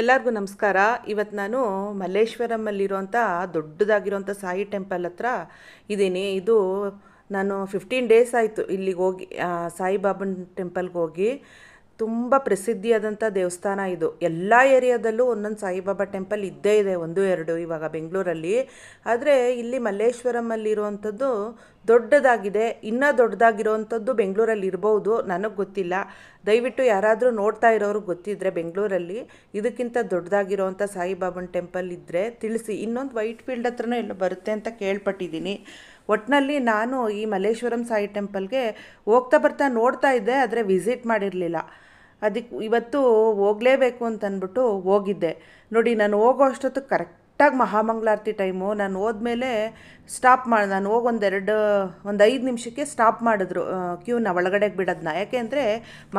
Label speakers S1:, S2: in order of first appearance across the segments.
S1: ಎಲ್ಲರಿಗೂ ನಮಸ್ಕಾರ ಇವತ್ತು ನಾನು ಮಲ್ಲೇಶ್ವರಮಲ್ಲಿರುವಂಥ ದೊಡ್ಡದಾಗಿರೋಂಥ ಸಾಯಿ ಟೆಂಪಲ್ ಹತ್ರ ಇದ್ದೀನಿ ಇದು ನಾನು ಫಿಫ್ಟೀನ್ ಡೇಸ್ ಆಯಿತು ಇಲ್ಲಿಗೆ ಹೋಗಿ ಸಾಯಿಬಾಬನ್ ಟೆಂಪಲ್ಗೆ ಹೋಗಿ ತುಂಬ ಪ್ರಸಿದ್ಧಿಯಾದಂಥ ದೇವಸ್ಥಾನ ಇದು ಎಲ್ಲ ಏರಿಯಾದಲ್ಲೂ ಒಂದೊಂದು ಸಾಯಿಬಾಬಾ ಟೆಂಪಲ್ ಇದ್ದೇ ಇದೆ ಒಂದು ಎರಡು ಇವಾಗ ಬೆಂಗಳೂರಲ್ಲಿ ಆದರೆ ಇಲ್ಲಿ ಮಲ್ಲೇಶ್ವರಮಲ್ಲಿರುವಂಥದ್ದು ದೊಡ್ಡದಾಗಿದೆ ಇನ್ನೂ ದೊಡ್ಡದಾಗಿರೋವಂಥದ್ದು ಬೆಂಗಳೂರಲ್ಲಿ ಇರ್ಬೋದು ನನಗೆ ಗೊತ್ತಿಲ್ಲ ದಯವಿಟ್ಟು ಯಾರಾದರೂ ನೋಡ್ತಾ ಇರೋರು ಗೊತ್ತಿದ್ದರೆ ಬೆಂಗಳೂರಲ್ಲಿ ಇದಕ್ಕಿಂತ ದೊಡ್ಡದಾಗಿರೋವಂಥ ಸಾಯಿಬಾಬನ ಟೆಂಪಲ್ ಇದ್ದರೆ ತಿಳಿಸಿ ಇನ್ನೊಂದು ವೈಟ್ ಫೀಲ್ಡ್ ಹತ್ರನೇ ಎಲ್ಲೋ ಬರುತ್ತೆ ಅಂತ ಕೇಳ್ಪಟ್ಟಿದ್ದೀನಿ ಒಟ್ಟಿನಲ್ಲಿ ನಾನು ಈ ಮಲ್ಲೇಶ್ವರಂ ಸಾಯಿ ಟೆಂಪಲ್ಗೆ ಹೋಗ್ತಾ ಬರ್ತಾ ನೋಡ್ತಾ ಇದ್ದೆ ಆದರೆ ವಿಸಿಟ್ ಮಾಡಿರಲಿಲ್ಲ ಅದಕ್ಕೆ ಇವತ್ತು ಹೋಗಲೇಬೇಕು ಅಂತ ಹೋಗಿದ್ದೆ ನೋಡಿ ನಾನು ಹೋಗೋ ಅಷ್ಟೊತ್ತು ಕರೆಕ್ಟಾಗಿ ಮಹಾಮಂಗಳಾರತಿ ಟೈಮು ನಾನು ಹೋದ್ಮೇಲೆ ಸ್ಟಾಪ್ ಮಾಡಿ ನಾನು ಒಂದೆರಡು ಒಂದು ಐದು ನಿಮಿಷಕ್ಕೆ ಸ್ಟಾಪ್ ಮಾಡಿದ್ರು ಕ್ಯೂನ ಒಳಗಡೆಗೆ ಬಿಡೋದನ್ನ ಅಂದರೆ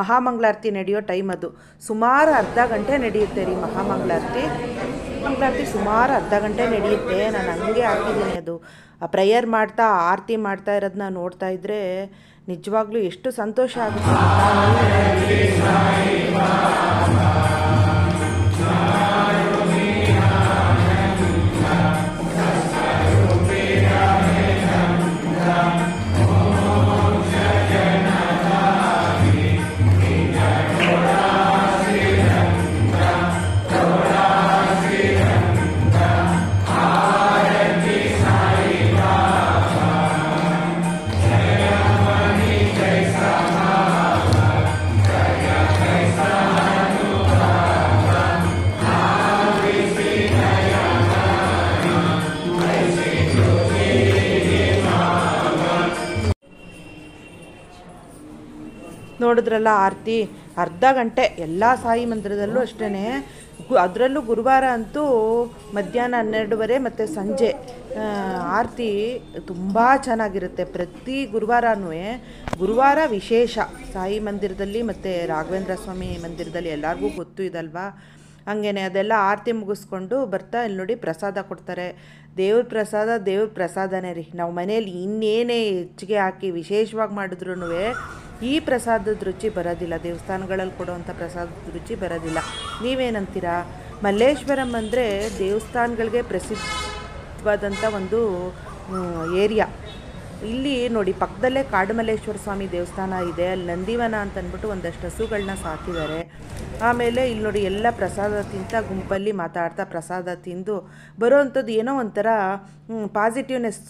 S1: ಮಹಾಮಂಗಳಾರತಿ ನಡೆಯೋ ಟೈಮ್ ಅದು ಸುಮಾರು ಅರ್ಧ ಗಂಟೆ ನಡೆಯುತ್ತೆ ರೀ ಮಹಾಮಂಗಳಾರತಿ ಮಂಗಳಾರತಿ ಸುಮಾರು ಅರ್ಧ ಗಂಟೆ ನಡೆಯುತ್ತೆ ನಾನು ಹಂಗೆ ಹಾಕಿದ್ದೀನಿ ಅದು ಆ ಪ್ರೇಯರ್ ಮಾಡ್ತಾ ಆರತಿ ಮಾಡ್ತಾ ಇರೋದನ್ನ ನೋಡ್ತಾ ಇದ್ದರೆ ನಿಜವಾಗ್ಲೂ ಎಷ್ಟು ಸಂತೋಷ ಆಗುತ್ತೆ ನೋಡಿದ್ರಲ್ಲ ಆರತಿ ಅರ್ಧ ಗಂಟೆ ಎಲ್ಲ ಸಾಯಿ ಮಂದಿರದಲ್ಲೂ ಅಷ್ಟೇ ಅದರಲ್ಲೂ ಗುರುವಾರ ಅಂತೂ ಮಧ್ಯಾಹ್ನ ಹನ್ನೆರಡುವರೆ ಮತ್ತು ಸಂಜೆ ಆರತಿ ತುಂಬ ಚೆನ್ನಾಗಿರುತ್ತೆ ಪ್ರತಿ ಗುರುವಾರನೂ ಗುರುವಾರ ವಿಶೇಷ ಸಾಯಿ ಮಂದಿರದಲ್ಲಿ ಮತ್ತು ರಾಘವೇಂದ್ರ ಸ್ವಾಮಿ ಮಂದಿರದಲ್ಲಿ ಎಲ್ಲರಿಗೂ ಗೊತ್ತು ಇದಲ್ವಾ ಹಂಗೇನೆ ಅದೆಲ್ಲ ಆರತಿ ಮುಗಿಸ್ಕೊಂಡು ಬರ್ತಾ ಇಲ್ಲಿ ನೋಡಿ ಪ್ರಸಾದ ಕೊಡ್ತಾರೆ ದೇವ್ರ ಪ್ರಸಾದ ದೇವ್ರ ಪ್ರಸಾದನೇ ರೀ ನಾವು ಮನೇಲಿ ಇನ್ನೇನೇ ಹೆಚ್ಚಿಗೆ ಹಾಕಿ ವಿಶೇಷವಾಗಿ ಮಾಡಿದ್ರೂ ಈ ಪ್ರಸಾದದ ರುಚಿ ಬರೋದಿಲ್ಲ ದೇವಸ್ಥಾನಗಳಲ್ಲಿ ಕೊಡುವಂಥ ಪ್ರಸಾದದ ರುಚಿ ಬರೋದಿಲ್ಲ ನೀವೇನಂತೀರಾ ಮಲ್ಲೇಶ್ವರಂ ಅಂದರೆ ದೇವಸ್ಥಾನಗಳಿಗೆ ಪ್ರಸಿದ್ಧವಾದಂಥ ಒಂದು ಏರಿಯಾ ಇಲ್ಲಿ ನೋಡಿ ಪಕ್ಕದಲ್ಲೇ ಕಾಡುಮಲ್ಲೇಶ್ವರ ಸ್ವಾಮಿ ದೇವಸ್ಥಾನ ಇದೆ ಅಲ್ಲಿ ನಂದಿವನ ಅಂತಂದ್ಬಿಟ್ಟು ಒಂದಷ್ಟು ಹಸುಗಳನ್ನ ಸಾಕಿದ್ದಾರೆ ಆಮೇಲೆ ಇಲ್ಲಿ ನೋಡಿ ಎಲ್ಲ ಪ್ರಸಾದ ತಿಂತ ಗುಂಪಲ್ಲಿ ಮಾತಾಡ್ತಾ ಪ್ರಸಾದ ತಿಂದು ಬರುವಂಥದ್ದು ಏನೋ ಒಂಥರ ಪಾಸಿಟಿವ್ನೆಸ್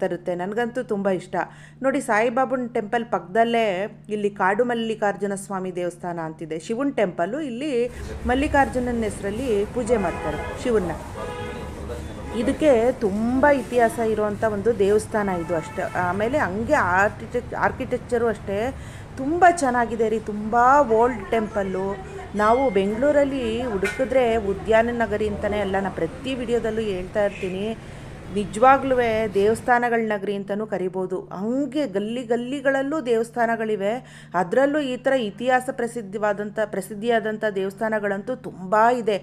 S1: ತರುತ್ತೆ ನನಗಂತೂ ತುಂಬ ಇಷ್ಟ ನೋಡಿ ಸಾಯಿಬಾಬನ ಟೆಂಪಲ್ ಪಕ್ಕದಲ್ಲೇ ಇಲ್ಲಿ ಕಾಡು ಮಲ್ಲಿಕಾರ್ಜುನ ಸ್ವಾಮಿ ದೇವಸ್ಥಾನ ಅಂತಿದೆ ಶಿವನ್ ಟೆಂಪಲ್ಲು ಇಲ್ಲಿ ಮಲ್ಲಿಕಾರ್ಜುನನ ಹೆಸರಲ್ಲಿ ಪೂಜೆ ಮಾಡ್ತಾರೆ ಶಿವನ್ನ ಇದಕ್ಕೆ ತುಂಬ ಇತಿಹಾಸ ಇರುವಂಥ ಒಂದು ದೇವಸ್ಥಾನ ಇದು ಅಷ್ಟೇ ಆಮೇಲೆ ಹಂಗೆ ಆರ್ಕಿಟೆಕ್ ಆರ್ಕಿಟೆಕ್ಚರು ಅಷ್ಟೇ ತುಂಬ ಚೆನ್ನಾಗಿದೆ ರೀ ತುಂಬ ಓಲ್ಡ್ ಟೆಂಪಲ್ಲು ನಾವು ಬೆಂಗಳೂರಲ್ಲಿ ಹುಡುಕಿದ್ರೆ ಉದ್ಯಾನ ನಗರಿ ಅಂತಲೇ ಅಲ್ಲ ನಾನು ಪ್ರತಿ ವಿಡಿಯೋದಲ್ಲೂ ಹೇಳ್ತಾ ಇರ್ತೀನಿ ನಿಜವಾಗ್ಲೂ ದೇವಸ್ಥಾನಗಳ ನಗರಿ ಅಂತಲೂ ಕರಿಬೋದು ಹಂಗೆ ಗಲ್ಲಿ ಗಲ್ಲಿಗಳಲ್ಲೂ ದೇವಸ್ಥಾನಗಳಿವೆ ಅದರಲ್ಲೂ ಈ ಥರ ಇತಿಹಾಸ ಪ್ರಸಿದ್ಧವಾದಂಥ ಪ್ರಸಿದ್ಧಿಯಾದಂಥ ದೇವಸ್ಥಾನಗಳಂತೂ ತುಂಬ ಇದೆ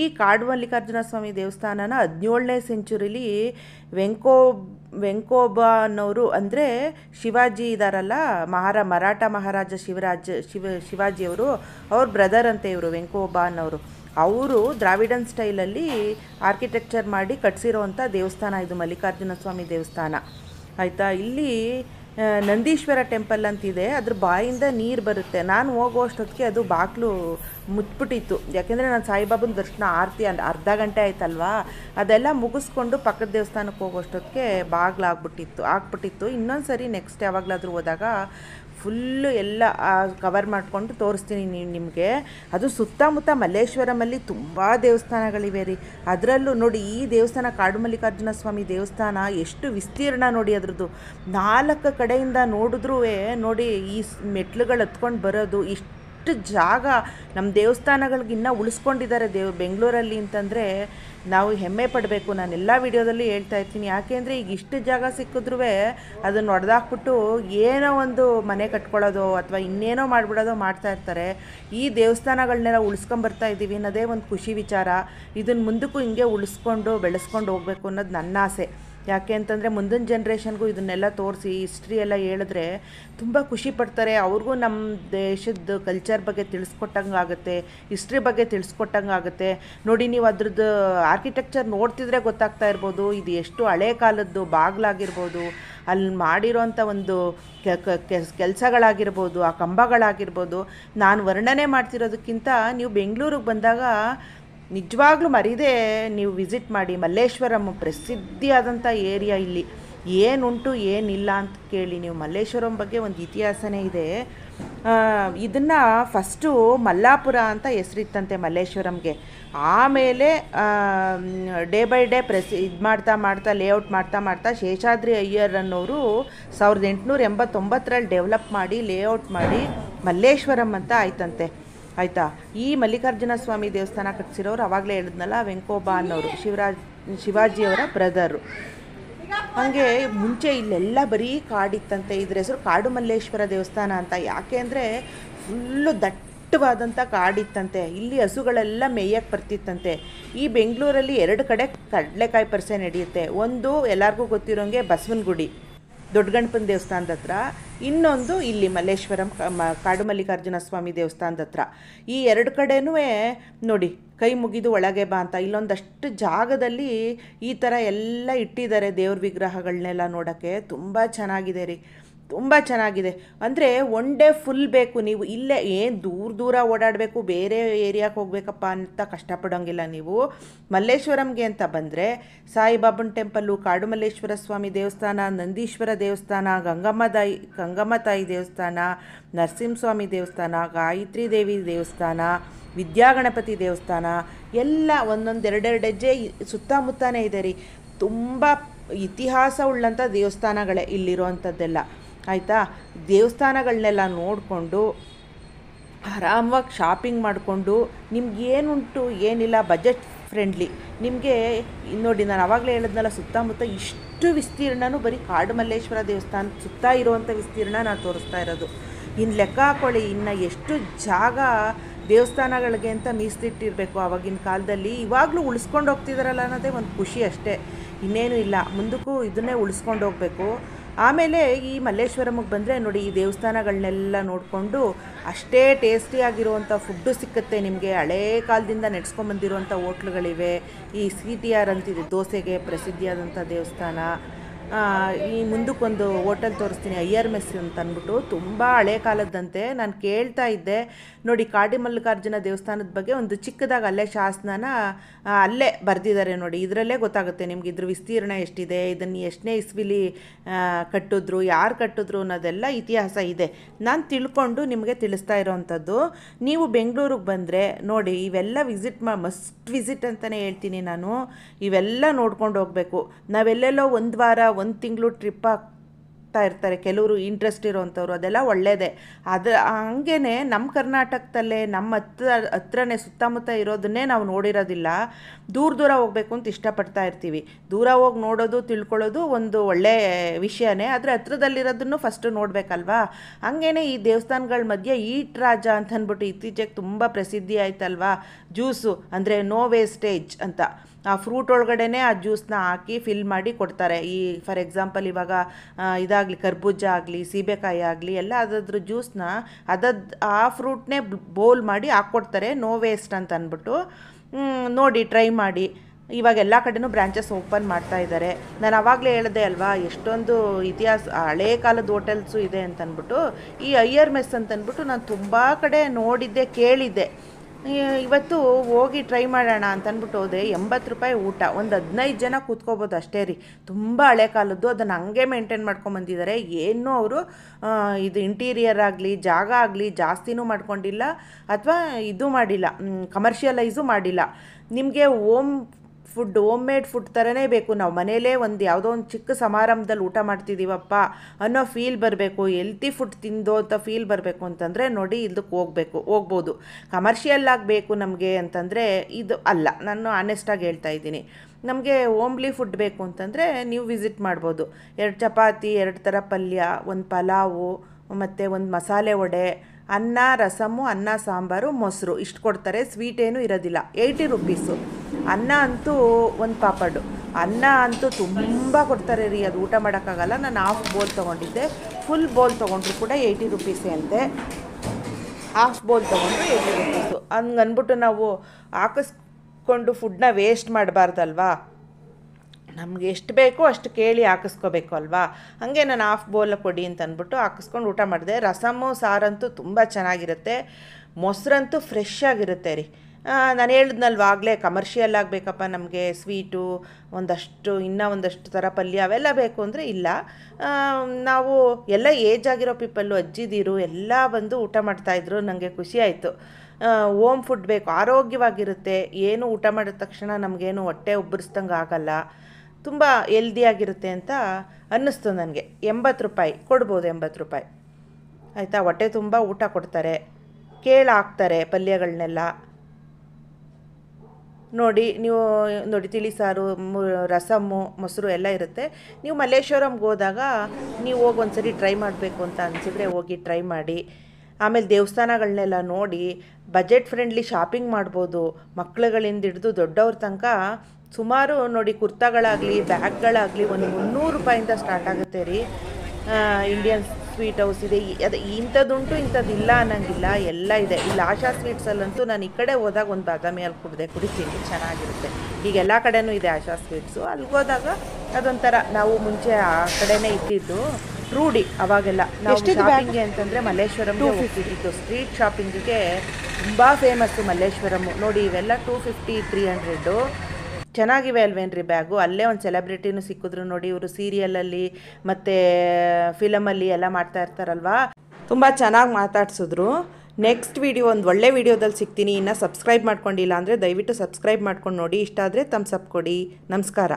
S1: ಈ ಕಾಡು ಮಲ್ಲಿಕಾರ್ಜುನ ಸ್ವಾಮಿ ದೇವಸ್ಥಾನನ ಹದಿನೇಳನೇ ಸೆಂಚುರಿಲಿ ವೆಂಕೋ ವೆಂಕೋಬ ಅನ್ನೋರು ಅಂದರೆ ಶಿವಾಜಿ ಇದ್ದಾರಲ್ಲ ಮಹಾರ ಮರಾಠ ಮಹಾರಾಜ ಶಿವರಾಜ ಶಿವ ಶಿವಾಜಿಯವರು ಅವ್ರ ಬ್ರದರ್ ಅಂತ ಇವರು ವೆಂಕೋಬ ಅನ್ನೋರು ಅವರು ದ್ರಾವಿಡನ್ ಸ್ಟೈಲಲ್ಲಿ ಆರ್ಕಿಟೆಕ್ಚರ್ ಮಾಡಿ ಕಟ್ಸಿರೋವಂಥ ದೇವಸ್ಥಾನ ಇದು ಮಲ್ಲಿಕಾರ್ಜುನ ಸ್ವಾಮಿ ದೇವಸ್ಥಾನ ಆಯಿತಾ ಇಲ್ಲಿ ನಂದೀಶ್ವರ ಟೆಂಪಲ್ ಅಂತಿದೆ ಅದ್ರ ಬಾಯಿಂದ ನೀರು ಬರುತ್ತೆ ನಾನು ಅಷ್ಟೊತ್ತಿಗೆ ಅದು ಬಾಗ್ಲು ಮುಟ್ಬಿಟ್ಟಿತ್ತು ಯಾಕೆಂದರೆ ನಾನು ಸಾಯಿಬಾಬನ ದರ್ಶನ ಆರತಿ ಅಂದ ಅರ್ಧ ಗಂಟೆ ಆಯ್ತಲ್ವಾ ಅದೆಲ್ಲ ಮುಗಿಸ್ಕೊಂಡು ಪಕ್ಕದ ದೇವಸ್ಥಾನಕ್ಕೆ ಹೋಗೋಷ್ಟೊತ್ತಿಗೆ ಬಾಗ್ಲಾಗ್ಬಿಟ್ಟಿತ್ತು ಆಗ್ಬಿಟ್ಟಿತ್ತು ಇನ್ನೊಂದು ಸರಿ ನೆಕ್ಸ್ಟ್ ಯಾವಾಗಲಾದರೂ ಹೋದಾಗ ಫುಲ್ಲು ಎಲ್ಲ ಕವರ್ ಮಾಡಿಕೊಂಡು ತೋರಿಸ್ತೀನಿ ನಿಮಗೆ ಅದು ಸುತ್ತಮುತ್ತ ಮಲ್ಲೇಶ್ವರಮಲ್ಲಿ ತುಂಬ ದೇವಸ್ಥಾನಗಳಿವೆ ರೀ ಅದರಲ್ಲೂ ನೋಡಿ ಈ ದೇವಸ್ಥಾನ ಕಾಡು ಮಲ್ಲಿಕಾರ್ಜುನ ಸ್ವಾಮಿ ದೇವಸ್ಥಾನ ಎಷ್ಟು ವಿಸ್ತೀರ್ಣ ನೋಡಿ ಅದರದ್ದು ನಾಲ್ಕು ಕಡೆಯಿಂದ ನೋಡಿದ್ರೂ ನೋಡಿ ಈ ಮೆಟ್ಲುಗಳು ಹತ್ಕೊಂಡು ಬರೋದು ಇಷ್ಟು ಎಷ್ಟು ಜಾಗ ನಮ್ಮ ದೇವಸ್ಥಾನಗಳಿಗೆ ಉಳಿಸ್ಕೊಂಡಿದ್ದಾರೆ ದೇವ್ ಬೆಂಗಳೂರಲ್ಲಿ ಅಂತಂದರೆ ನಾವು ಹೆಮ್ಮೆ ಪಡಬೇಕು ನಾನು ಎಲ್ಲ ವಿಡಿಯೋದಲ್ಲಿ ಹೇಳ್ತಾ ಇರ್ತೀನಿ ಯಾಕೆಂದರೆ ಈಗ ಇಷ್ಟು ಜಾಗ ಸಿಕ್ಕಿದ್ರು ಅದನ್ನು ಒಡೆದಾಕ್ಬಿಟ್ಟು ಏನೋ ಒಂದು ಮನೆ ಕಟ್ಕೊಳ್ಳೋದು ಅಥವಾ ಇನ್ನೇನೋ ಮಾಡಿಬಿಡೋದು ಮಾಡ್ತಾಯಿರ್ತಾರೆ ಈ ದೇವಸ್ಥಾನಗಳನ್ನೆಲ್ಲ ಉಳಿಸ್ಕೊಂಬರ್ತಾ ಇದ್ದೀವಿ ಅನ್ನೋದೇ ಒಂದು ಖುಷಿ ವಿಚಾರ ಇದನ್ನು ಮುಂದಕ್ಕೂ ಹಿಂಗೆ ಉಳಿಸ್ಕೊಂಡು ಬೆಳೆಸ್ಕೊಂಡು ಹೋಗಬೇಕು ಅನ್ನೋದು ನನ್ನ ಆಸೆ ಯಾಕೆ ಅಂತಂದರೆ ಮುಂದಿನ ಜನ್ರೇಷನ್ಗೂ ಇದನ್ನೆಲ್ಲ ತೋರಿಸಿ ಹಿಸ್ಟ್ರಿ ಎಲ್ಲ ಹೇಳಿದ್ರೆ ತುಂಬ ಖುಷಿ ಪಡ್ತಾರೆ ಅವ್ರಿಗೂ ನಮ್ಮ ದೇಶದ ಕಲ್ಚರ್ ಬಗ್ಗೆ ತಿಳಿಸ್ಕೊಟ್ಟಂಗೆ ಆಗುತ್ತೆ ಹಿಸ್ಟ್ರಿ ಬಗ್ಗೆ ತಿಳಿಸ್ಕೊಟ್ಟಂಗೆ ಆಗುತ್ತೆ ನೋಡಿ ನೀವು ಅದ್ರದ್ದು ಆರ್ಕಿಟೆಕ್ಚರ್ ನೋಡ್ತಿದ್ರೆ ಗೊತ್ತಾಗ್ತಾ ಇರ್ಬೋದು ಇದು ಎಷ್ಟು ಹಳೆ ಕಾಲದ್ದು ಬಾಗ್ಲಾಗಿರ್ಬೋದು ಅಲ್ಲಿ ಮಾಡಿರೋಂಥ ಒಂದು ಕೆಲಸಗಳಾಗಿರ್ಬೋದು ಆ ಕಂಬಗಳಾಗಿರ್ಬೋದು ನಾನು ವರ್ಣನೆ ಮಾಡ್ತಿರೋದಕ್ಕಿಂತ ನೀವು ಬೆಂಗಳೂರಿಗೆ ಬಂದಾಗ ನಿಜವಾಗ್ಲೂ ಮರೀದೆ ನೀವು ವಿಸಿಟ್ ಮಾಡಿ ಮಲ್ಲೇಶ್ವರಂ ಪ್ರಸಿದ್ಧಿಯಾದಂಥ ಏರಿಯಾ ಇಲ್ಲಿ ಏನುಂಟು ಏನಿಲ್ಲ ಅಂತ ಕೇಳಿ ನೀವು ಮಲ್ಲೇಶ್ವರಂ ಬಗ್ಗೆ ಒಂದು ಇತಿಹಾಸನೇ ಇದೆ ಇದನ್ನು ಫಸ್ಟು ಮಲ್ಲಾಪುರ ಅಂತ ಹೆಸರಿತ್ತಂತೆ ಮಲ್ಲೇಶ್ವರಂಗೆ ಆಮೇಲೆ ಡೇ ಬೈ ಡೇ ಪ್ರೆಸ್ ಇದು ಮಾಡ್ತಾ ಮಾಡ್ತಾ ಲೇಔಟ್ ಮಾಡ್ತಾ ಮಾಡ್ತಾ ಶೇಷಾದ್ರಿ ಅಯ್ಯರ್ ಅನ್ನೋರು ಸಾವಿರದ ಎಂಟುನೂರ ಎಂಬತ್ತೊಂಬತ್ತರಲ್ಲಿ ಡೆವಲಪ್ ಮಾಡಿ ಲೇಔಟ್ ಮಾಡಿ ಮಲ್ಲೇಶ್ವರಂ ಅಂತ ಆಯ್ತಂತೆ ಆಯಿತಾ ಈ ಮಲ್ಲಿಕಾರ್ಜುನ ಸ್ವಾಮಿ ದೇವಸ್ಥಾನ ಕಟ್ಟಿಸಿರೋರು ಅವಾಗಲೇ ಹೇಳಿದ್ನಲ್ಲ ವೆಂಕೋಬ ಅನ್ನೋರು ಶಿವರಾಜ್ ಶಿವಾಜಿಯವರ ಬ್ರದರು ಹಂಗೆ ಮುಂಚೆ ಇಲ್ಲೆಲ್ಲ ಬರೀ ಕಾಡಿತ್ತಂತೆ ಇದ್ರ ಹೆಸರು ಕಾಡು ಮಲ್ಲೇಶ್ವರ ದೇವಸ್ಥಾನ ಅಂತ ಯಾಕೆ ಅಂದರೆ ಫುಲ್ಲು ದಟ್ಟವಾದಂಥ ಕಾಡಿತ್ತಂತೆ ಇಲ್ಲಿ ಹಸುಗಳೆಲ್ಲ ಮೇಯಕ್ಕೆ ಬರ್ತಿತ್ತಂತೆ ಈ ಬೆಂಗಳೂರಲ್ಲಿ ಎರಡು ಕಡೆ ಕಡಲೆಕಾಯಿ ಪರಿಸೆ ನಡೆಯುತ್ತೆ ಒಂದು ಎಲ್ಲರಿಗೂ ಗೊತ್ತಿರೋಂಗೆ ಬಸವನಗುಡಿ ದೊಡ್ಡ ಗಣಪನ ದೇವಸ್ಥಾನದ ಹತ್ರ ಇನ್ನೊಂದು ಇಲ್ಲಿ ಮಲ್ಲೇಶ್ವರಂ ಕಾಡು ಮಲ್ಲಿಕಾರ್ಜುನ ಸ್ವಾಮಿ ದೇವಸ್ಥಾನದ ಹತ್ರ ಈ ಎರಡು ಕಡೆನೂ ನೋಡಿ ಕೈ ಮುಗಿದು ಒಳಗೆ ಬಾ ಅಂತ ಇಲ್ಲೊಂದಷ್ಟು ಜಾಗದಲ್ಲಿ ಈ ಥರ ಎಲ್ಲ ಇಟ್ಟಿದ್ದಾರೆ ದೇವ್ರ ವಿಗ್ರಹಗಳನ್ನೆಲ್ಲ ನೋಡೋಕ್ಕೆ ತುಂಬ ಚೆನ್ನಾಗಿದೆ ರೀ ತುಂಬ ಚೆನ್ನಾಗಿದೆ ಅಂದರೆ ಒನ್ ಡೇ ಫುಲ್ ಬೇಕು ನೀವು ಇಲ್ಲೇ ಏನು ದೂರ ದೂರ ಓಡಾಡಬೇಕು ಬೇರೆ ಏರಿಯಾಕ್ಕೆ ಹೋಗಬೇಕಪ್ಪ ಅಂತ ಕಷ್ಟಪಡೋಂಗಿಲ್ಲ ನೀವು ಮಲ್ಲೇಶ್ವರಂಗೆ ಅಂತ ಬಂದರೆ ಸಾಯಿಬಾಬನ್ ಟೆಂಪಲ್ಲು ಕಾಡು ಮಲ್ಲೇಶ್ವರ ಸ್ವಾಮಿ ದೇವಸ್ಥಾನ ನಂದೀಶ್ವರ ದೇವಸ್ಥಾನ ಗಂಗಮ್ಮ ತಾಯಿ ಗಂಗಮ್ಮ ತಾಯಿ ದೇವಸ್ಥಾನ ನರಸಿಂಹಸ್ವಾಮಿ ದೇವಸ್ಥಾನ ಗಾಯತ್ರಿ ದೇವಿ ದೇವಸ್ಥಾನ ವಿದ್ಯಾಗಣಪತಿ ದೇವಸ್ಥಾನ ಎಲ್ಲ ಒಂದೊಂದು ಎರಡೆರಡು ಹೆಜ್ಜೆ ಸುತ್ತಮುತ್ತನೇ ಇದೆ ರೀ ತುಂಬ ಇತಿಹಾಸ ಉಳ್ಳಂಥ ದೇವಸ್ಥಾನಗಳೇ ಅಂಥದ್ದೆಲ್ಲ ಆಯಿತಾ ದೇವಸ್ಥಾನಗಳನ್ನೆಲ್ಲ ನೋಡಿಕೊಂಡು ಆರಾಮವಾಗಿ ಶಾಪಿಂಗ್ ಮಾಡಿಕೊಂಡು ಏನುಂಟು ಏನಿಲ್ಲ ಬಜೆಟ್ ಫ್ರೆಂಡ್ಲಿ ನಿಮಗೆ ನೋಡಿ ನಾನು ಆವಾಗಲೇ ಹೇಳಿದ್ನಲ್ಲ ಸುತ್ತಮುತ್ತ ಇಷ್ಟು ವಿಸ್ತೀರ್ಣನೂ ಬರೀ ಕಾಡು ಮಲ್ಲೇಶ್ವರ ದೇವಸ್ಥಾನ ಸುತ್ತ ಇರುವಂಥ ವಿಸ್ತೀರ್ಣ ನಾನು ತೋರಿಸ್ತಾ ಇರೋದು ಇನ್ನು ಲೆಕ್ಕ ಹಾಕೊಳ್ಳಿ ಇನ್ನು ಎಷ್ಟು ಜಾಗ ದೇವಸ್ಥಾನಗಳಿಗೆ ಅಂತ ಮೀಸಲಿಟ್ಟಿರಬೇಕು ಆವಾಗಿನ ಕಾಲದಲ್ಲಿ ಇವಾಗಲೂ ಉಳಿಸ್ಕೊಂಡು ಹೋಗ್ತಿದಾರಲ್ಲ ಅನ್ನೋದೇ ಒಂದು ಖುಷಿ ಅಷ್ಟೇ ಇನ್ನೇನು ಇಲ್ಲ ಮುಂದಕ್ಕೂ ಇದನ್ನೇ ಉಳಿಸ್ಕೊಂಡು ಹೋಗಬೇಕು ಆಮೇಲೆ ಈ ಮಲ್ಲೇಶ್ವರಮಿಗೆ ಬಂದರೆ ನೋಡಿ ಈ ದೇವಸ್ಥಾನಗಳನ್ನೆಲ್ಲ ನೋಡಿಕೊಂಡು ಅಷ್ಟೇ ಟೇಸ್ಟಿಯಾಗಿರುವಂಥ ಫುಡ್ಡು ಸಿಕ್ಕುತ್ತೆ ನಿಮಗೆ ಹಳೇ ಕಾಲದಿಂದ ನಡೆಸ್ಕೊಂಡ್ಬಂದಿರುವಂಥ ಹೋಟ್ಲುಗಳಿವೆ ಈ ಸಿ ಟಿ ಆರ್ ಅಂತಿದೆ ದೋಸೆಗೆ ಪ್ರಸಿದ್ಧಿಯಾದಂಥ ದೇವಸ್ಥಾನ ಈ ಮುಂದಕ್ಕೊಂದು ಹೋಟೆಲ್ ತೋರಿಸ್ತೀನಿ ಅಯ್ಯರ್ ಮೆಸ್ ಅಂತ ಅಂದ್ಬಿಟ್ಟು ತುಂಬ ಹಳೆ ಕಾಲದಂತೆ ನಾನು ಕೇಳ್ತಾ ಇದ್ದೆ ನೋಡಿ ಕಾಡಿ ಮಲ್ಲಿಕಾರ್ಜುನ ದೇವಸ್ಥಾನದ ಬಗ್ಗೆ ಒಂದು ಚಿಕ್ಕದಾಗ ಅಲ್ಲೇ ಶಾಸನನ ಅಲ್ಲೇ ಬರೆದಿದ್ದಾರೆ ನೋಡಿ ಇದರಲ್ಲೇ ಗೊತ್ತಾಗುತ್ತೆ ನಿಮ್ಗೆ ಇದ್ರ ವಿಸ್ತೀರ್ಣ ಎಷ್ಟಿದೆ ಇದನ್ನು ಎಷ್ಟನೇ ಇಸ್ವಿಲಿ ಕಟ್ಟಿದ್ರು ಯಾರು ಕಟ್ಟಿದ್ರು ಅನ್ನೋದೆಲ್ಲ ಇತಿಹಾಸ ಇದೆ ನಾನು ತಿಳ್ಕೊಂಡು ನಿಮಗೆ ತಿಳಿಸ್ತಾ ಇರೋವಂಥದ್ದು ನೀವು ಬೆಂಗಳೂರಿಗೆ ಬಂದರೆ ನೋಡಿ ಇವೆಲ್ಲ ವಿಸಿಟ್ ಮಾ ಮಸ್ಟ್ ವಿಸಿಟ್ ಅಂತಲೇ ಹೇಳ್ತೀನಿ ನಾನು ಇವೆಲ್ಲ ನೋಡ್ಕೊಂಡು ಹೋಗಬೇಕು ನಾವೆಲ್ಲೆಲ್ಲೋ ಒಂದು ವಾರ ಒಂದು ತಿಂಗಳು ಟ್ರಿಪ್ ಆಗ್ತಾ ಇರ್ತಾರೆ ಕೆಲವರು ಇಂಟ್ರೆಸ್ಟ್ ಇರೋವಂಥವ್ರು ಅದೆಲ್ಲ ಒಳ್ಳೆಯದೇ ಅದು ಹಂಗೇ ನಮ್ಮ ಕರ್ನಾಟಕದಲ್ಲೇ ನಮ್ಮ ಹತ್ರ ಹತ್ರನೇ ಸುತ್ತಮುತ್ತ ಇರೋದನ್ನೇ ನಾವು ನೋಡಿರೋದಿಲ್ಲ ದೂರ ದೂರ ಹೋಗಬೇಕು ಅಂತ ಇಷ್ಟಪಡ್ತಾ ಇರ್ತೀವಿ ದೂರ ಹೋಗಿ ನೋಡೋದು ತಿಳ್ಕೊಳ್ಳೋದು ಒಂದು ಒಳ್ಳೆ ವಿಷಯನೇ ಆದರೆ ಹತ್ರದಲ್ಲಿರೋದನ್ನು ಫಸ್ಟು ನೋಡಬೇಕಲ್ವಾ ಹಂಗೇ ಈ ದೇವಸ್ಥಾನಗಳ ಮಧ್ಯೆ ಈಟ್ ರಾಜ ಅಂತ ಅಂದ್ಬಿಟ್ಟು ಇತ್ತೀಚೆಗೆ ತುಂಬ ಪ್ರಸಿದ್ಧಿ ಆಯ್ತಲ್ವಾ ಜ್ಯೂಸು ಅಂದರೆ ನೋ ವೇಸ್ಟೇಜ್ ಅಂತ ಆ ಫ್ರೂಟ್ ಒಳಗಡೆನೇ ಆ ಜ್ಯೂಸ್ನ ಹಾಕಿ ಫಿಲ್ ಮಾಡಿ ಕೊಡ್ತಾರೆ ಈ ಫಾರ್ ಎಕ್ಸಾಂಪಲ್ ಇವಾಗ ಇದಾಗಲಿ ಕರ್ಬುಜ ಆಗಲಿ ಸೀಬೆಕಾಯಿ ಆಗಲಿ ಎಲ್ಲ ಅದ್ರ ಜ್ಯೂಸ್ನ ಅದದ್ದು ಆ ಫ್ರೂಟ್ನೇ ಬೋಲ್ ಮಾಡಿ ಹಾಕ್ಕೊಡ್ತಾರೆ ನೋ ವೇಸ್ಟ್ ಅಂತ ಅಂದ್ಬಿಟ್ಟು ನೋಡಿ ಟ್ರೈ ಮಾಡಿ ಇವಾಗ ಎಲ್ಲ ಕಡೆನೂ ಬ್ರ್ಯಾಂಚಸ್ ಓಪನ್ ಮಾಡ್ತಾ ಇದ್ದಾರೆ ನಾನು ಆವಾಗಲೇ ಹೇಳಿದೆ ಅಲ್ವಾ ಎಷ್ಟೊಂದು ಇತಿಹಾಸ ಹಳೇ ಕಾಲದ ಹೋಟೆಲ್ಸು ಇದೆ ಅಂತನ್ಬಿಟ್ಟು ಈ ಅಯ್ಯರ್ ಮೆಸ್ ಅಂತನ್ಬಿಟ್ಟು ನಾನು ತುಂಬ ಕಡೆ ನೋಡಿದ್ದೆ ಕೇಳಿದ್ದೆ ಇವತ್ತು ಹೋಗಿ ಟ್ರೈ ಮಾಡೋಣ ಅಂತ ಹೋದೆ ಎಂಬತ್ತು ರೂಪಾಯಿ ಊಟ ಒಂದು ಹದಿನೈದು ಜನ ಕೂತ್ಕೋಬೋದು ಅಷ್ಟೇ ರೀ ತುಂಬ ಹಳೆ ಕಾಲದ್ದು ಅದನ್ನು ಹಂಗೆ ಮೇಂಟೈನ್ ಮಾಡ್ಕೊಂಬಂದಿದ್ದಾರೆ ಏನೂ ಅವರು ಇದು ಇಂಟೀರಿಯರ್ ಆಗಲಿ ಜಾಗ ಆಗಲಿ ಜಾಸ್ತಿನೂ ಮಾಡ್ಕೊಂಡಿಲ್ಲ ಅಥವಾ ಇದು ಮಾಡಿಲ್ಲ ಕಮರ್ಷಿಯಲೈಸು ಮಾಡಿಲ್ಲ ನಿಮಗೆ home food home made food ಥರನೇ ಬೇಕು ನಾವು ಮನೇಲೇ ಒಂದು ಯಾವುದೋ ಒಂದು ಚಿಕ್ಕ ಸಮಾರಂಭದಲ್ಲಿ ಊಟ ಮಾಡ್ತಿದ್ದೀವಪ್ಪ ಅನ್ನೋ ಫೀಲ್ ಬರಬೇಕು ಎಲ್ತಿ ಫುಡ್ ತಿಂದೋ ಅಂತ ಫೀಲ್ ಬರಬೇಕು ಅಂತಂದರೆ ನೋಡಿ ಇದಕ್ಕೆ ಹೋಗಬೇಕು ಹೋಗ್ಬೋದು ಕಮರ್ಷಿಯಲ್ ಆಗಬೇಕು ನಮಗೆ ಅಂತಂದರೆ ಇದು ಅಲ್ಲ ನಾನು ಆನೆಸ್ಟಾಗಿ ಹೇಳ್ತಾ ಇದ್ದೀನಿ ನಮಗೆ ಓಮ್ಲಿ ಫುಡ್ ಬೇಕು ಅಂತಂದರೆ ನೀವು ವಿಸಿಟ್ ಮಾಡ್ಬೋದು ಎರಡು ಚಪಾತಿ ಎರಡು ಥರ ಪಲ್ಯ ಒಂದು ಪಲಾವು ಮತ್ತು ಒಂದು ಮಸಾಲೆ ವಡೆ ಅನ್ನ ರಸಮು ಅನ್ನ ಸಾಂಬಾರು ಮೊಸರು ಇಷ್ಟು ಕೊಡ್ತಾರೆ ಸ್ವೀಟ್ ಏನೂ ಇರೋದಿಲ್ಲ ಏಯ್ಟಿ ರುಪೀಸು ಅನ್ನ ಅಂತೂ ಒಂದು ಪಾಪಡು ಅನ್ನ ಅಂತೂ ತುಂಬ ಕೊಡ್ತಾರೆ ರೀ ಅದು ಊಟ ಮಾಡೋಕ್ಕಾಗಲ್ಲ ನಾನು ಹಾಫ್ ಬೋಲ್ ತೊಗೊಂಡಿದ್ದೆ ಫುಲ್ ಬೋಲ್ ತೊಗೊಂಡ್ರು ಕೂಡ ಏಯ್ಟಿ ರುಪೀಸ್ ಅಂತೆ ಹಾಫ್ ಬೋಲ್ ತೊಗೊಂಡ್ರು ಏಯ್ಟಿ ರುಪೀಸು ಹಂಗನ್ಬಿಟ್ಟು ನಾವು ಹಾಕಿಸ್ಕೊಂಡು ಫುಡ್ನ ವೇಸ್ಟ್ ಮಾಡಬಾರ್ದಲ್ವಾ ನಮಗೆ ಎಷ್ಟು ಬೇಕೋ ಅಷ್ಟು ಕೇಳಿ ಹಾಕಿಸ್ಕೋಬೇಕು ಅಲ್ವಾ ಹಾಗೆ ನಾನು ಹಾಫ್ ಬೌಲ ಕೊಡಿ ಅಂತ ಅಂದ್ಬಿಟ್ಟು ಹಾಕಿಸ್ಕೊಂಡು ಊಟ ಮಾಡಿದೆ ರಸಮು ಸಾರಂತೂ ತುಂಬ ಚೆನ್ನಾಗಿರುತ್ತೆ ಮೊಸರಂತೂ ಫ್ರೆಶ್ ಆಗಿರುತ್ತೆ ರೀ ನಾನು ಹೇಳಿದ್ನಲ್ವಾಗಲೇ ಆಗಲೇ ಕಮರ್ಷಿಯಲ್ ಆಗಬೇಕಪ್ಪ ನಮಗೆ ಸ್ವೀಟು ಒಂದಷ್ಟು ಇನ್ನೂ ಒಂದಷ್ಟು ಥರ ಪಲ್ಯ ಅವೆಲ್ಲ ಬೇಕು ಅಂದರೆ ಇಲ್ಲ ನಾವು ಎಲ್ಲ ಏಜ್ ಆಗಿರೋ ಪೀಪಲ್ಲು ಅಜ್ಜಿದೀರು ಎಲ್ಲ ಬಂದು ಊಟ ಮಾಡ್ತಾಯಿದ್ರು ನನಗೆ ಖುಷಿಯಾಯಿತು ಓಮ್ ಫುಡ್ ಬೇಕು ಆರೋಗ್ಯವಾಗಿರುತ್ತೆ ಏನು ಊಟ ಮಾಡಿದ ತಕ್ಷಣ ನಮಗೇನು ಹೊಟ್ಟೆ ಉಬ್ಬರಿಸ್ದಂಗೆ ಆಗಲ್ಲ ತುಂಬ ಎಲ್ದಿಯಾಗಿರುತ್ತೆ ಅಂತ ಅನ್ನಿಸ್ತು ನನಗೆ ಎಂಬತ್ತು ರೂಪಾಯಿ ಕೊಡ್ಬೋದು ಎಂಬತ್ತು ರೂಪಾಯಿ ಆಯಿತಾ ಹೊಟ್ಟೆ ತುಂಬ ಊಟ ಕೊಡ್ತಾರೆ ಕೇಳಾಕ್ತಾರೆ ಪಲ್ಯಗಳನ್ನೆಲ್ಲ ನೋಡಿ ನೀವು ನೋಡಿ ತಿಳಿ ಸಾರು ರಸಮ್ಮು ಮೊಸರು ಎಲ್ಲ ಇರುತ್ತೆ ನೀವು ಮಲ್ಲೇಶ್ವರಂಗೆ ಹೋದಾಗ ನೀವು ಹೋಗಿ ಒಂದು ಸರಿ ಟ್ರೈ ಮಾಡಬೇಕು ಅಂತ ಅನಿಸಿದ್ರೆ ಹೋಗಿ ಟ್ರೈ ಮಾಡಿ ಆಮೇಲೆ ದೇವಸ್ಥಾನಗಳನ್ನೆಲ್ಲ ನೋಡಿ ಬಜೆಟ್ ಫ್ರೆಂಡ್ಲಿ ಶಾಪಿಂಗ್ ಮಾಡ್ಬೋದು ಮಕ್ಳುಗಳಿಂದ ಹಿಡಿದು ದೊಡ್ಡವ್ರ ತನಕ ಸುಮಾರು ನೋಡಿ ಕುರ್ತಾಗಳಾಗಲಿ ಬ್ಯಾಗ್ಗಳಾಗಲಿ ಒಂದು ಮುನ್ನೂರು ರೂಪಾಯಿಂದ ಸ್ಟಾರ್ಟ್ ಆಗುತ್ತೆ ರೀ ಇಂಡಿಯನ್ ಸ್ವೀಟ್ ಹೌಸ್ ಇದೆ ಅದು ಇಂಥದ್ದುಂಟು ಇಂಥದ್ದು ಇಲ್ಲ ಅನ್ನೋಂಗಿಲ್ಲ ಎಲ್ಲ ಇದೆ ಇಲ್ಲಿ ಆಶಾ ಸ್ವೀಟ್ಸಲ್ಲಂತೂ ನಾನು ಈ ಕಡೆ ಹೋದಾಗ ಒಂದು ಬಾದಾಮಿ ಅಲ್ಲಿ ಕುಡಿದೆ ಕುಡಿತೀನಿ ಚೆನ್ನಾಗಿರುತ್ತೆ ಈಗ ಎಲ್ಲ ಕಡೆನೂ ಇದೆ ಆಶಾ ಸ್ವೀಟ್ಸು ಅಲ್ಲಿಗೆ ಹೋದಾಗ ಅದೊಂಥರ ನಾವು ಮುಂಚೆ ಆ ಕಡೆನೇ ಇದ್ದಿದ್ದು ರೂಢಿ ಅವಾಗೆಲ್ಲ ನಾವು ಶಾಪಿಂಗ್ಗೆ ಅಂತಂದರೆ ಮಲ್ಲೇಶ್ವರಮ್ಗೆ ಹೋಗ್ತಿದ್ದು ಸ್ಟ್ರೀಟ್ ಶಾಪಿಂಗಿಗೆ ತುಂಬ ಫೇಮಸ್ಸು ಮಲ್ಲೇಶ್ವರಮ್ಮು ನೋಡಿ ಇವೆಲ್ಲ ಟೂ ಫಿಫ್ಟಿ ತ್ರೀ ಹಂಡ್ರೆಡ್ಡು ಚೆನ್ನಾಗಿವೆ ಅಲ್ವೇನ್ರಿ ಬ್ಯಾಗು ಅಲ್ಲೇ ಒಂದು ಸೆಲೆಬ್ರಿಟಿನೂ ಸಿಕ್ಕಿದ್ರು ನೋಡಿ ಇವರು ಸೀರಿಯಲಲ್ಲಿ ಮತ್ತು ಫಿಲಮಲ್ಲಿ ಎಲ್ಲ ಮಾಡ್ತಾ ಇರ್ತಾರಲ್ವಾ ತುಂಬ ಚೆನ್ನಾಗಿ ಮಾತಾಡ್ಸಿದ್ರು ನೆಕ್ಸ್ಟ್ ವಿಡಿಯೋ ಒಂದು ಒಳ್ಳೆ ವಿಡಿಯೋದಲ್ಲಿ ಸಿಗ್ತೀನಿ ಇನ್ನು ಸಬ್ಸ್ಕ್ರೈಬ್ ಮಾಡ್ಕೊಂಡಿಲ್ಲ ಅಂದರೆ ದಯವಿಟ್ಟು ಸಬ್ಸ್ಕ್ರೈಬ್ ಮಾಡ್ಕೊಂಡು ನೋಡಿ ಇಷ್ಟ ಆದರೆ ತಮ್ಸಪ್ ಕೊಡಿ ನಮಸ್ಕಾರ